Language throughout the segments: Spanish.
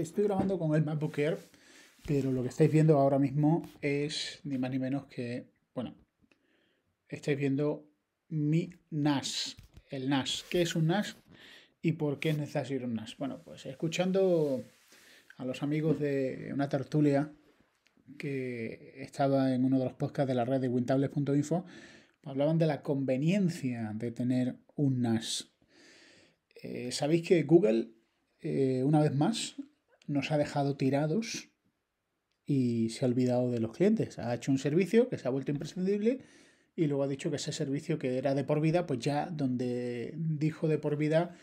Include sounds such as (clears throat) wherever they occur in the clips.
estoy grabando con el MacBook Air, pero lo que estáis viendo ahora mismo es ni más ni menos que, bueno, estáis viendo mi NAS, el NAS. ¿Qué es un NAS y por qué es necesario un NAS? Bueno, pues escuchando a los amigos de una tertulia que estaba en uno de los podcasts de la red de wintables.info, hablaban de la conveniencia de tener un NAS. Eh, Sabéis que Google, eh, una vez más, nos ha dejado tirados y se ha olvidado de los clientes. Ha hecho un servicio que se ha vuelto imprescindible y luego ha dicho que ese servicio que era de por vida, pues ya donde dijo de por vida,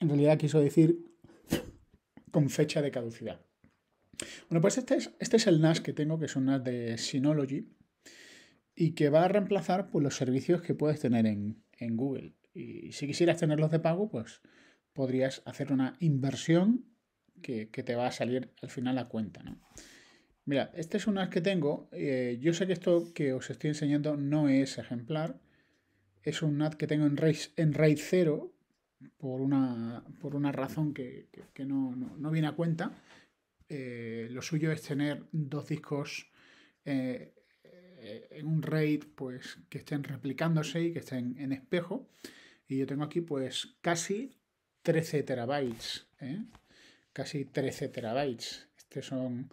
en realidad quiso decir con fecha de caducidad. Bueno, pues este es, este es el NAS que tengo, que es un NAS de Synology y que va a reemplazar pues, los servicios que puedes tener en, en Google. Y si quisieras tenerlos de pago, pues podrías hacer una inversión que, te va a salir al final la cuenta. Mira, este es un NAD que tengo. Eh, yo sé que esto que os estoy enseñando no es ejemplar. Es un NAT que tengo en RAID, en RAID 0 por una, por una razón que, no, viene a cuenta. Eh, lo suyo es tener dos discos eh, en un RAID pues, que estén replicándose y que estén en espejo. Y yo tengo aquí pues casi 13 terabytes casi 13 terabytes. Este son,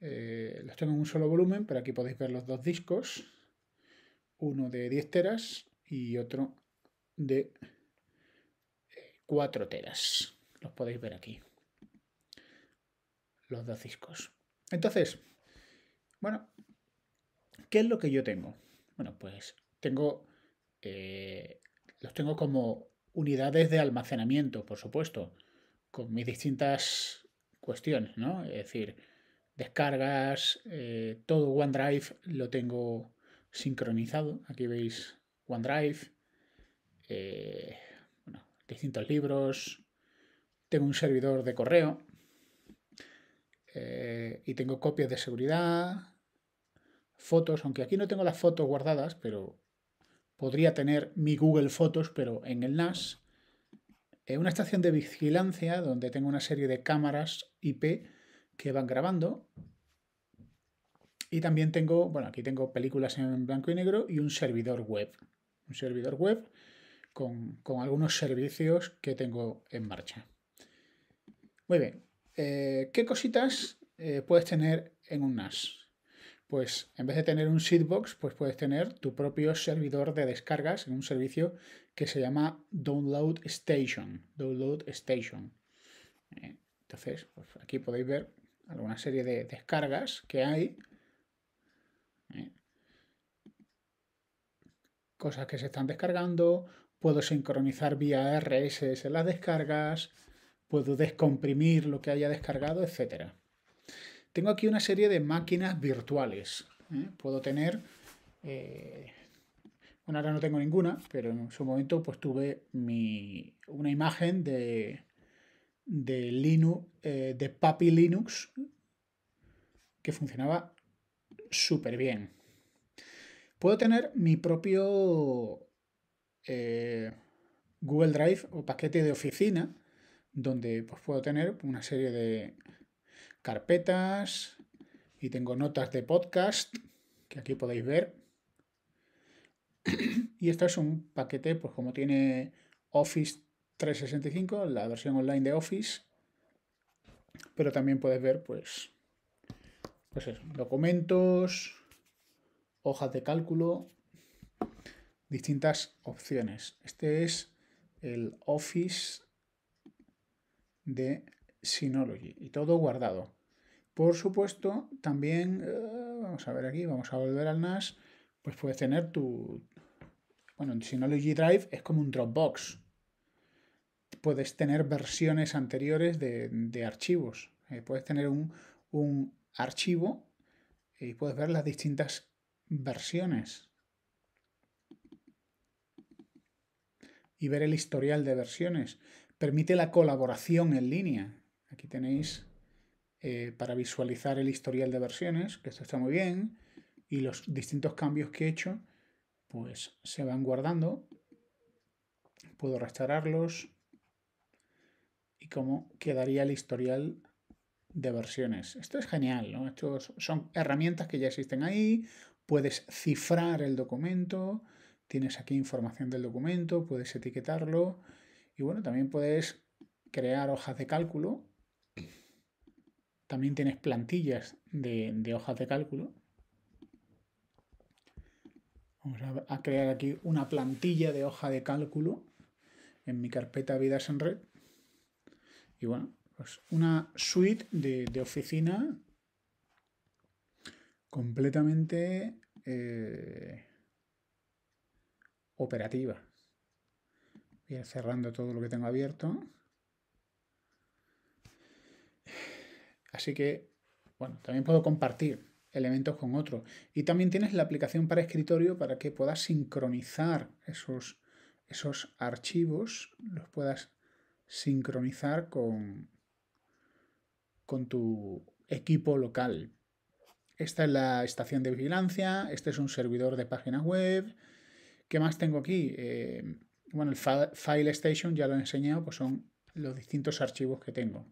eh, los tengo en un solo volumen, pero aquí podéis ver los dos discos, uno de 10 teras y otro de 4 eh, teras. Los podéis ver aquí, los dos discos. Entonces, bueno, ¿qué es lo que yo tengo? Bueno, pues tengo, eh, los tengo como unidades de almacenamiento, por supuesto con mis distintas cuestiones, ¿no? Es decir, descargas, eh, todo OneDrive lo tengo sincronizado. Aquí veis OneDrive, eh, distintos libros, tengo un servidor de correo eh, y tengo copias de seguridad, fotos, aunque aquí no tengo las fotos guardadas, pero podría tener mi Google Fotos, pero en el NAS una estación de vigilancia donde tengo una serie de cámaras IP que van grabando. Y también tengo, bueno, aquí tengo películas en blanco y negro y un servidor web. Un servidor web con, algunos servicios que tengo en marcha. Muy bien, eh, ¿qué cositas eh, puedes tener en un NAS? pues en vez de tener un seedbox, pues puedes tener tu propio servidor de descargas en un servicio que se llama Download Station. Download Station. Eh, entonces, pues, aquí podéis ver alguna serie de descargas que hay. Eh, cosas que se están descargando. Puedo sincronizar vía RSS las descargas. Puedo descomprimir lo que haya descargado, etcétera. Tengo aquí una serie de máquinas virtuales. ¿eh? Puedo tener... Eh, bueno, ahora no tengo ninguna, pero en su momento pues tuve una imagen de, de Linux, eh, de Papi Linux, que funcionaba súper bien. Puedo tener mi propio Google Drive o paquete de oficina, donde pues, puedo tener una serie de carpetas y tengo notas de podcast que aquí podéis ver. (clears throat) Y esto es un paquete, pues como tiene Office 365, la versión online de Office, pero también puedes ver, pues, pues documentos, hojas de cálculo, distintas opciones. Este es el Office de Synology y todo guardado. Por supuesto, también, eh, vamos a ver aquí, vamos a volver al NAS, pues puedes tener tu... Bueno, si Synology Drive es como un Dropbox. Puedes tener versiones anteriores de, archivos. Eh, puedes tener un, un archivo y puedes ver las distintas versiones. Y ver el historial de versiones. Permite la colaboración en línea. Aquí tenéis eh, para visualizar el historial de versiones, que esto está muy bien, y los distintos cambios que he hecho, pues se van guardando. Puedo restaurarlos y cómo quedaría el historial de versiones. Esto es genial, ¿no? son herramientas que ya existen ahí, puedes cifrar el documento, tienes aquí información del documento, puedes etiquetarlo y bueno, también puedes crear hojas de cálculo también tienes plantillas de, hojas de cálculo. Vamos a, crear aquí una plantilla de hoja de cálculo en mi carpeta Vidas en Red. Y bueno, pues una suite de, oficina completamente eh, operativa. Voy a ir cerrando todo lo que tengo abierto. Así que, bueno, también puedo compartir elementos con otros. Y también tienes la aplicación para escritorio para que puedas sincronizar esos, esos archivos, los puedas sincronizar con, con tu equipo local. Esta es la estación de vigilancia, este es un servidor de páginas web. ¿Qué más tengo aquí? Eh, bueno, el File Station ya lo he enseñado, pues son los distintos archivos que tengo.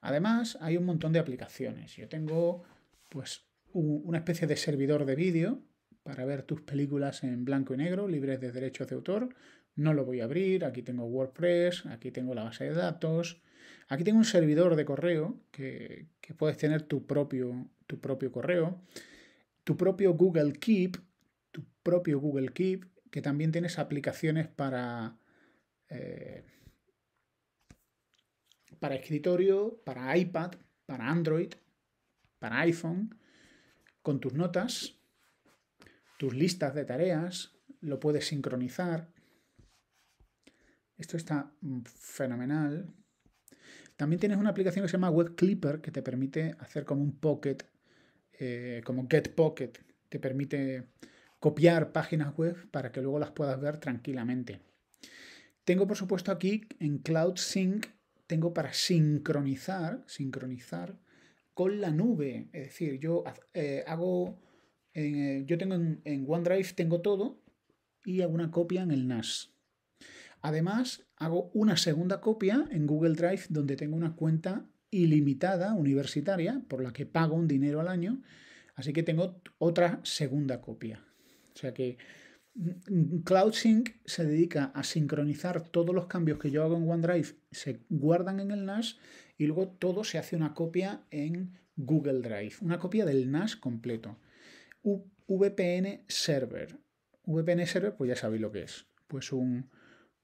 Además, hay un montón de aplicaciones. Yo tengo pues una especie de servidor de vídeo para ver tus películas en blanco y negro, libres de derechos de autor. No lo voy a abrir, aquí tengo WordPress, aquí tengo la base de datos, aquí tengo un servidor de correo que, puedes tener tu propio, tu propio correo, tu propio Google Keep, tu propio Google Keep, que también tienes aplicaciones para... Eh, para escritorio, para iPad, para Android, para iPhone, con tus notas, tus listas de tareas, lo puedes sincronizar. Esto está fenomenal. También tienes una aplicación que se llama Web Clipper que te permite hacer como un pocket, eh, como Get Pocket. Te permite copiar páginas web para que luego las puedas ver tranquilamente. Tengo por supuesto aquí en Cloud Sync tengo para sincronizar, sincronizar con la nube. Es decir, yo eh, hago, eh, yo tengo en, en, OneDrive tengo todo y hago una copia en el NAS. Además, hago una segunda copia en Google Drive donde tengo una cuenta ilimitada universitaria por la que pago un dinero al año. Así que tengo otra segunda copia. O sea que Cloud Sync se dedica a sincronizar todos los cambios que yo hago en OneDrive, se guardan en el NAS y luego todo se hace una copia en Google Drive, una copia del NAS completo. VPN Server. VPN Server, pues ya sabéis lo que es. Pues un,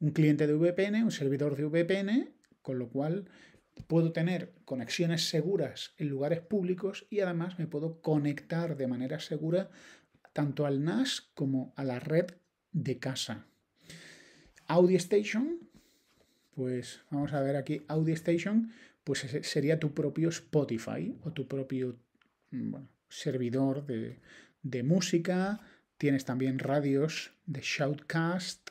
un cliente de VPN, un servidor de VPN, con lo cual puedo tener conexiones seguras en lugares públicos y además me puedo conectar de manera segura tanto al NAS como a la red de casa. AudioStation, pues vamos a ver aquí, Audio Station, pues sería tu propio Spotify o tu propio mm, servidor de, música. Tienes también radios de shoutcast,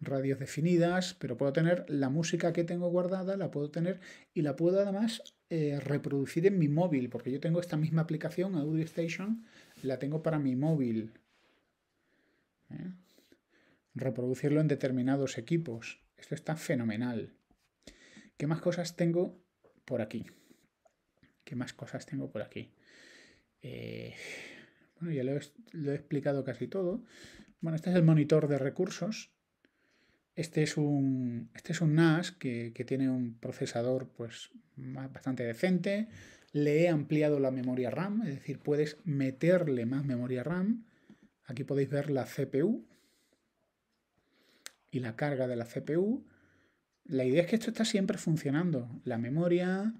radios definidas, pero puedo tener la música que tengo guardada, la puedo tener y la puedo además eh, reproducir en mi móvil, porque yo tengo esta misma aplicación, Audio Station, la tengo para mi móvil. ¿eh? Reproducirlo en determinados equipos. Esto está fenomenal. ¿Qué más cosas tengo por aquí? ¿Qué más cosas tengo por aquí? Eh, bueno, ya lo he, explicado casi todo. Bueno, este es el monitor de recursos. Este es un, este es un NAS que, que tiene un procesador pues, bastante decente le he ampliado la memoria RAM, es decir, puedes meterle más memoria RAM. Aquí podéis ver la CPU y la carga de la CPU. La idea es que esto está siempre funcionando. La memoria,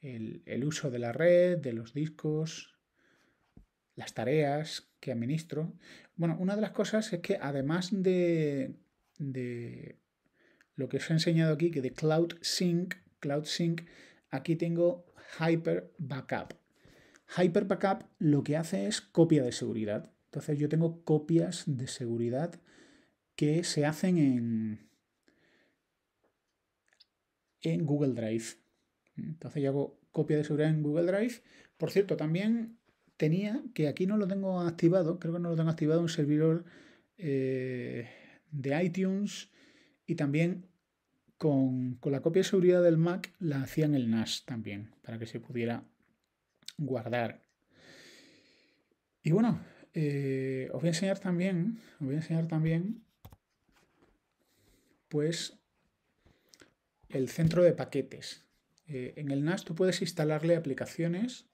el, uso de la red, de los discos, las tareas que administro. Bueno, una de las cosas es que además de, de lo que os he enseñado aquí, que de Cloud Sync, Cloud Sync, aquí tengo Hyper Backup. Hyper Backup lo que hace es copia de seguridad. Entonces yo tengo copias de seguridad que se hacen en, en Google Drive. Entonces yo hago copia de seguridad en Google Drive. Por cierto, también tenía, que aquí no lo tengo activado, creo que no lo tengo activado, un servidor eh, de iTunes y también con, la copia de seguridad del Mac la hacía en el NAS también, para que se pudiera guardar. Y bueno, eh, os voy a enseñar también, os voy a enseñar también, pues, el centro de paquetes. Eh, en el NAS tú puedes instalarle aplicaciones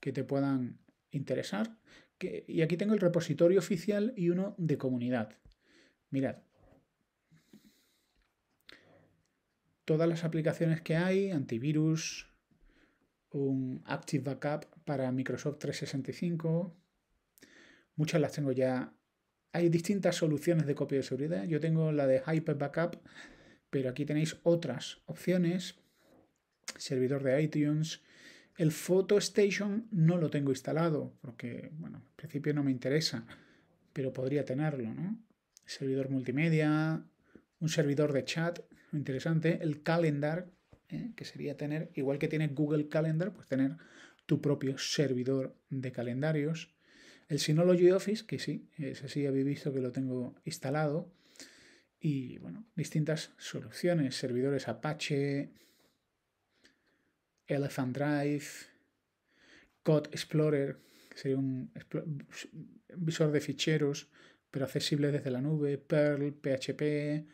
que te puedan interesar. Que, y aquí tengo el repositorio oficial y uno de comunidad. Mirad, todas las aplicaciones que hay, antivirus, un Active Backup para Microsoft 365. Muchas las tengo ya. Hay distintas soluciones de copia de seguridad. Yo tengo la de Hyper Backup, pero aquí tenéis otras opciones. Servidor de iTunes. El Photo Station no lo tengo instalado porque, bueno, en principio no me interesa, pero podría tenerlo, ¿no? Servidor multimedia, un servidor de chat, interesante, el calendar, ¿eh? que sería tener, igual que tiene Google Calendar, pues tener tu propio servidor de calendarios. El Synology Office, que sí, ese sí habéis visto que lo tengo instalado. Y bueno, distintas soluciones, servidores Apache, Elephant Drive, Code Explorer, que sería un visor de ficheros, pero accesible desde la nube, Perl, PHP,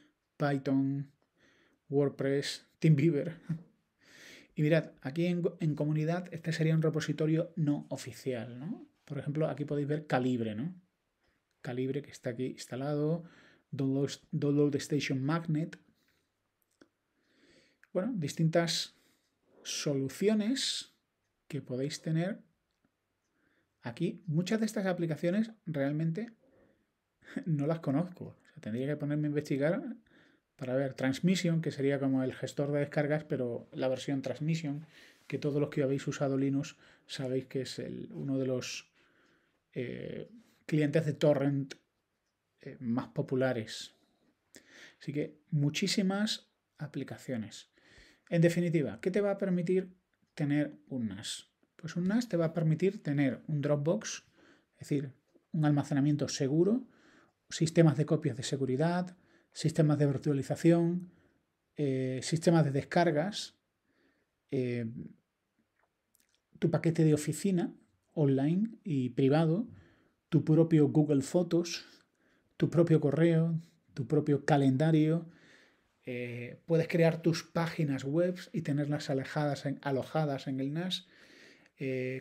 Python, WordPress, Beaver. Y mirad, aquí en, comunidad este sería un repositorio no oficial, Por ejemplo, aquí podéis ver Calibre, ¿no? Calibre que está aquí instalado, Download, Station Magnet. Bueno, distintas soluciones que podéis tener aquí. Muchas de estas aplicaciones realmente (laughs) no las conozco. tendría que ponerme a investigar para ver Transmission, que sería como el gestor de descargas, pero la versión Transmission, que todos los que habéis usado Linux sabéis que es el, uno de los eh, clientes de torrent eh, más populares. Así que muchísimas aplicaciones. En definitiva, ¿qué te va a permitir tener un NAS? Pues un NAS te va a permitir tener un Dropbox, es decir, un almacenamiento seguro, sistemas de copias de seguridad, sistemas de virtualización, eh, sistemas de descargas, eh, tu paquete de oficina online y privado, tu propio Google Fotos, tu propio correo, tu propio calendario. Eh, puedes crear tus páginas web y tenerlas alejadas en, alojadas en el NAS.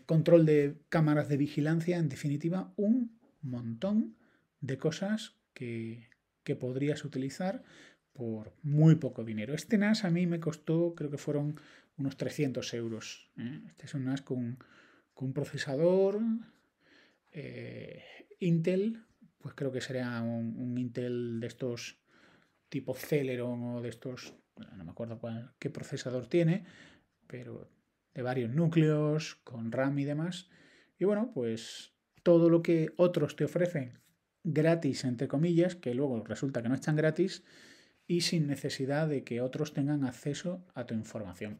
control de cámaras de vigilancia, en definitiva, un montón de cosas que que podrías utilizar por muy poco dinero. Este NAS a mí me costó, creo que fueron unos 300 euros. ¿eh? Este es un NAS con, un procesador eh, Intel, pues creo que sería un, Intel de estos tipo Celeron o de estos, no me acuerdo cuál, qué procesador tiene, pero de varios núcleos, con RAM y demás. Y bueno, pues todo lo que otros te ofrecen gratis, entre comillas, que luego resulta que no es tan gratis, y sin necesidad de que otros tengan acceso a tu información.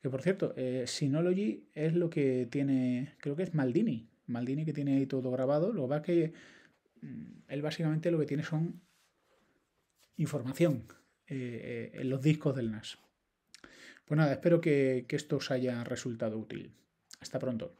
Que por cierto, sinology eh, Synology es lo que tiene, creo que es Maldini, Maldini que tiene ahí todo grabado, lo va que mm, él básicamente lo que tiene son información eh, eh, en los discos del NAS. Pues nada, espero que, que esto os haya resultado útil. Hasta pronto.